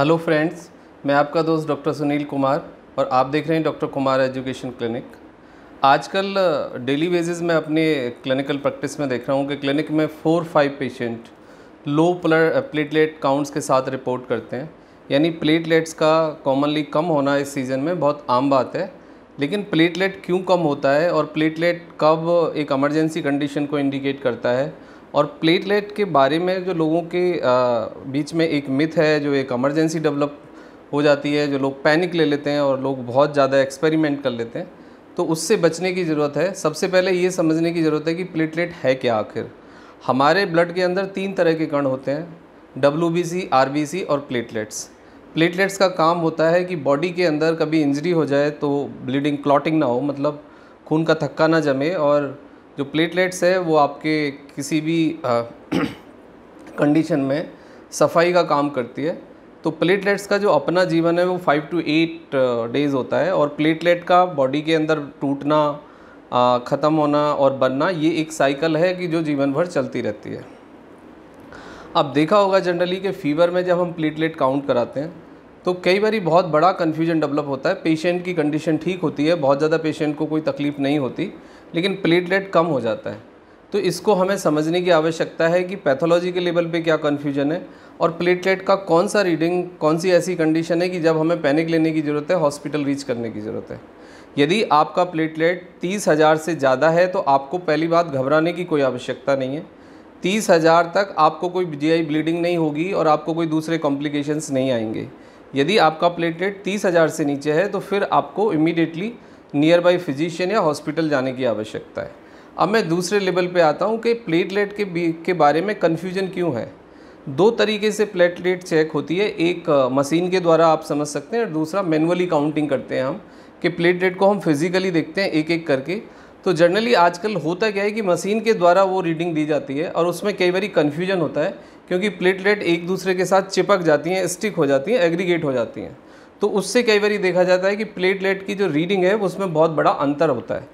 hello friends मैं आपका दोस्त डॉक्टर सुनील कुमार और आप देख रहे हैं डॉक्टर कुमार एजुकेशन क्लिनिक आजकल डेली बेसिस में अपने क्लिनिकल प्रैक्टिस में देख रहा हूँ कि क्लिनिक में four five patient low platelet counts के साथ रिपोर्ट करते हैं यानी प्लेटलेट्स का कॉमनली कम होना इस सीज़न में बहुत आम बात है लेकिन प्लेटलेट क्यों कम होता है और प्लेटलेट कब एक एमरजेंसी कंडीशन को इंडिकेट करता है और प्लेटलेट के बारे में जो लोगों के बीच में एक मिथ है जो एक एमरजेंसी डेवलप हो जाती है जो लोग पैनिक ले लेते हैं और लोग बहुत ज़्यादा एक्सपेरिमेंट कर लेते हैं तो उससे बचने की ज़रूरत है सबसे पहले ये समझने की ज़रूरत है कि प्लेटलेट है क्या आखिर हमारे ब्लड के अंदर तीन तरह के कण होते हैं W B C R B C और प्लेटलेट्स प्लेटलेट्स का काम होता है कि बॉडी के अंदर कभी इंजरी हो जाए तो ब्लीडिंग क्लॉटिंग ना हो मतलब खून का थक्का ना जमे और जो प्लेटलेट्स है वो आपके किसी भी कंडीशन में सफाई का काम करती है तो प्लेटलेट्स का जो अपना जीवन है वो फाइव टू एट डेज़ होता है और प्लेटलेट का बॉडी के अंदर टूटना ख़त्म होना और बनना ये एक साइकिल है कि जो जीवन भर चलती रहती है अब देखा होगा जनरली कि फीवर में जब हम प्लेटलेट काउंट कराते हैं तो कई बार बहुत बड़ा कन्फ्यूजन डेवलप होता है पेशेंट की कंडीशन ठीक होती है बहुत ज़्यादा पेशेंट को कोई तकलीफ़ नहीं होती लेकिन प्लेटलेट कम हो जाता है तो इसको हमें समझने की आवश्यकता है कि पैथोलॉजी के लेवल पे क्या कन्फ्यूजन है और प्लेटलेट का कौन सा रीडिंग कौन सी ऐसी कंडीशन है कि जब हमें पैनिक लेने की ज़रूरत है हॉस्पिटल रीच करने की ज़रूरत है यदि आपका प्लेटलेट तीस हज़ार से ज़्यादा है तो आपको पहली बात घबराने की कोई आवश्यकता नहीं है तीस हज़ार तक आपको कोई जी ब्लीडिंग नहीं होगी और आपको कोई दूसरे कॉम्प्लिकेशंस नहीं आएंगे यदि आपका प्लेटलेट तीस हज़ार से नीचे है तो फिर आपको इमीडिएटली नियर बाई फिजिशियन या हॉस्पिटल जाने की आवश्यकता है अब मैं दूसरे लेवल पे आता हूँ कि प्लेटलेट के के बारे में कन्फ्यूजन क्यों है दो तरीके से प्लेटलेट चेक होती है एक मशीन के द्वारा आप समझ सकते हैं और दूसरा मैनुअली काउंटिंग करते हैं हम कि प्लेटलेट को हम फिज़िकली देखते हैं एक एक करके तो जनरली आजकल होता क्या है कि मशीन के द्वारा वो रीडिंग दी जाती है और उसमें कई बार कन्फ्यूजन होता है क्योंकि प्लेटलेट एक दूसरे के साथ चिपक जाती हैं स्टिक हो जाती हैं एग्रीगेट हो जाती हैं तो उससे कई बार देखा जाता है कि प्लेटलेट की जो रीडिंग है उसमें बहुत बड़ा अंतर होता है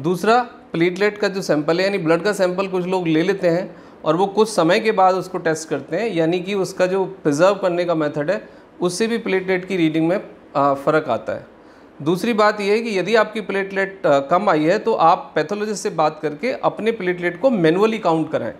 दूसरा प्लेटलेट का जो सैंपल है यानी ब्लड का सैंपल कुछ लोग ले लेते हैं और वो कुछ समय के बाद उसको टेस्ट करते हैं यानी कि उसका जो प्रिजर्व करने का मेथड है उससे भी प्लेटलेट की रीडिंग में फ़र्क आता है दूसरी बात यह है कि यदि आपकी प्लेटलेट कम आई है तो आप पैथोलॉजिस्ट से बात करके अपने प्लेटलेट को मैनुअली काउंट कराएं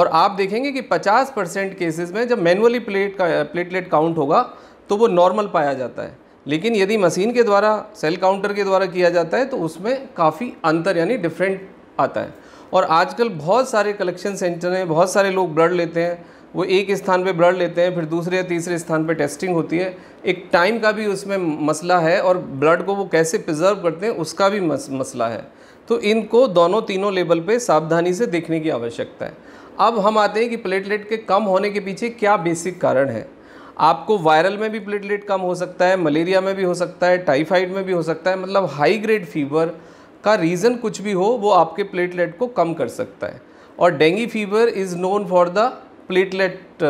और आप देखेंगे कि 50 परसेंट केसेज में जब मैनुअली प्लेट का प्लेटलेट काउंट होगा तो वो नॉर्मल पाया जाता है लेकिन यदि मशीन के द्वारा सेल काउंटर के द्वारा किया जाता है तो उसमें काफ़ी अंतर यानी डिफरेंट आता है और आजकल बहुत सारे कलेक्शन सेंटर हैं बहुत सारे लोग ब्लड लेते हैं वो एक स्थान पे ब्लड लेते हैं फिर दूसरे या तीसरे स्थान पे टेस्टिंग होती है एक टाइम का भी उसमें मसला है और ब्लड को वो कैसे प्रिजर्व करते हैं उसका भी मस, मसला है तो इनको दोनों तीनों लेवल पे सावधानी से देखने की आवश्यकता है अब हम आते हैं कि प्लेटलेट के कम होने के पीछे क्या बेसिक कारण है आपको वायरल में भी प्लेटलेट कम हो सकता है मलेरिया में भी हो सकता है टाइफाइड में भी हो सकता है मतलब हाई ग्रेड फीवर का रीज़न कुछ भी हो वो आपके प्लेटलेट को कम कर सकता है और dengue fever is known for the platelet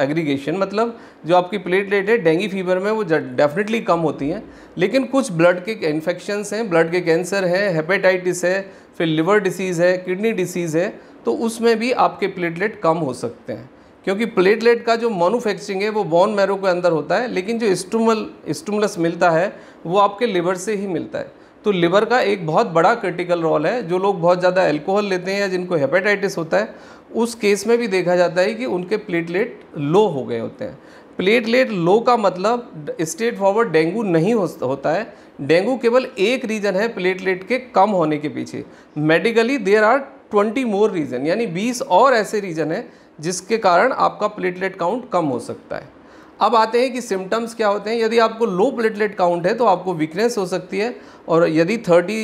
aggregation मतलब जो आपकी प्लेटलेट है डेंगी फीवर में वो डेफिनेटली कम होती हैं लेकिन कुछ ब्लड के इन्फेक्शन हैं ब्लड के कैंसर हैं हेपेटाइटिस है फिर लिवर डिसीज़ है किडनी डिसीज़ है तो उसमें भी आपके प्लेटलेट कम हो सकते हैं क्योंकि प्लेटलेट का जो मैनुफैक्चरिंग है वो बॉन मैरो के अंदर होता है लेकिन जो स्टूमल स्टूमलस मिलता है वो आपके लिवर से ही मिलता है तो लिवर का एक बहुत बड़ा क्रिटिकल रोल है जो लोग बहुत ज़्यादा एल्कोहल लेते हैं या जिनको हेपेटाइटिस होता है उस केस में भी देखा जाता है कि उनके प्लेटलेट लो हो गए होते हैं प्लेटलेट लो का मतलब स्ट्रेट फॉरवर्ड डेंगू नहीं होता है डेंगू केवल एक रीज़न है प्लेटलेट के कम होने के पीछे medically there are twenty more reason यानी बीस और ऐसे रीज़न है जिसके कारण आपका प्लेटलेट काउंट कम हो सकता है अब आते हैं कि सिम्टम्स क्या होते हैं यदि आपको लो प्लेटलेट काउंट है तो आपको वीकनेस हो सकती है और यदि थर्टी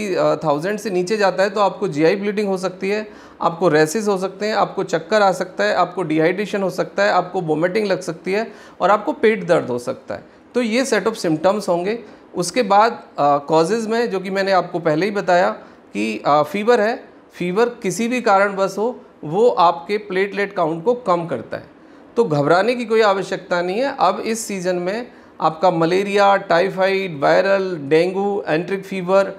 थाउजेंड से नीचे जाता है तो आपको जीआई ब्लीडिंग हो सकती है आपको रेसिस हो सकते हैं आपको चक्कर आ सकता है आपको डिहाइड्रेशन हो सकता है आपको वोमिटिंग लग सकती है और आपको पेट दर्द हो सकता है तो ये सेट ऑफ सिम्टम्स होंगे उसके बाद कॉजेज़ में जो कि मैंने आपको पहले ही बताया कि फ़ीवर है फीवर किसी भी कारणवश हो वो आपके प्लेटलेट काउंट को कम करता है तो घबराने की कोई आवश्यकता नहीं है अब इस सीज़न में आपका malaria typhoid viral dengue enteric fever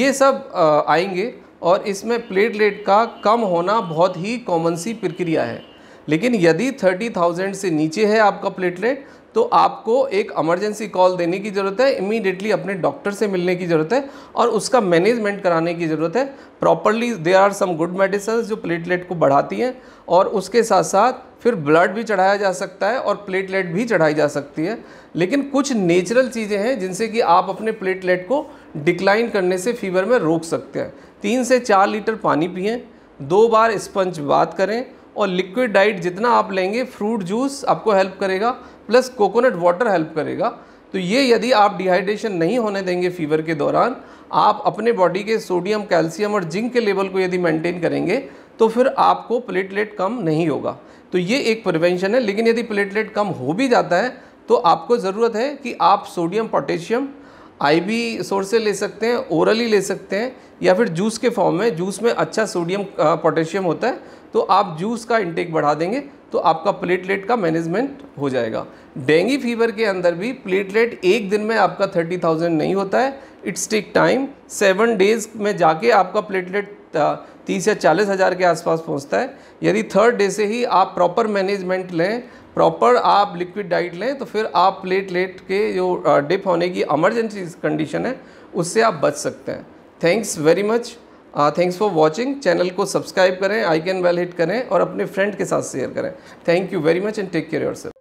ये सब आएंगे और इसमें प्लेटलेट का कम होना बहुत ही कॉमन सी प्रक्रिया है लेकिन यदि 30,000 से नीचे है आपका प्लेटलेट तो आपको एक इमरजेंसी कॉल देने की ज़रूरत है इमीडिएटली अपने डॉक्टर से मिलने की ज़रूरत है और उसका मैनेजमेंट कराने की ज़रूरत है properly there are some good medicine जो प्लेटलेट को बढ़ाती हैं और उसके साथ साथ फिर ब्लड भी चढ़ाया जा सकता है और प्लेटलेट भी चढ़ाई जा सकती है लेकिन कुछ नेचुरल चीज़ें हैं जिनसे कि आप अपने प्लेटलेट को डिक्लाइन करने से फीवर में रोक सकते हैं तीन से चार लीटर पानी पिएँ दो बार स्पंज बात करें और लिक्विड डाइट जितना आप लेंगे फ्रूट जूस आपको हेल्प करेगा प्लस कोकोनट वाटर हेल्प करेगा तो ये यदि आप डिहाइड्रेशन नहीं होने देंगे फीवर के दौरान आप अपने बॉडी के सोडियम कैल्शियम और जिंक के लेवल को यदि मेंटेन करेंगे तो फिर आपको प्लेटलेट कम नहीं होगा तो ये एक प्रिवेंशन है लेकिन यदि प्लेटलेट कम हो भी जाता है तो आपको ज़रूरत है कि आप सोडियम पोटेशियम आई सोर्स से ले सकते हैं ओरली ले सकते हैं या फिर जूस के फॉर्म में जूस में अच्छा सोडियम पोटेशियम होता है तो आप जूस का इंटेक बढ़ा देंगे तो आपका प्लेटलेट का मैनेजमेंट हो जाएगा डेंगी फीवर के अंदर भी प्लेटलेट एक दिन में आपका थर्टी थाउजेंड नहीं होता है it's take time seven days में जाके आपका प्लेटलेट तीस या चालीस हज़ार के आसपास पहुंचता है यदि थर्ड डे से ही आप प्रॉपर मैनेजमेंट लें प्रॉपर आप लिक्विड डाइट लें तो फिर आप प्लेट लेट के जो डिप होने की एमरजेंसी कंडीशन है उससे आप बच सकते हैं thanks very much thanks for watching channel को सब्सक्राइब करें आई कैन वेल हिट करें और अपने फ्रेंड के साथ शेयर करें thank you very much and take care your self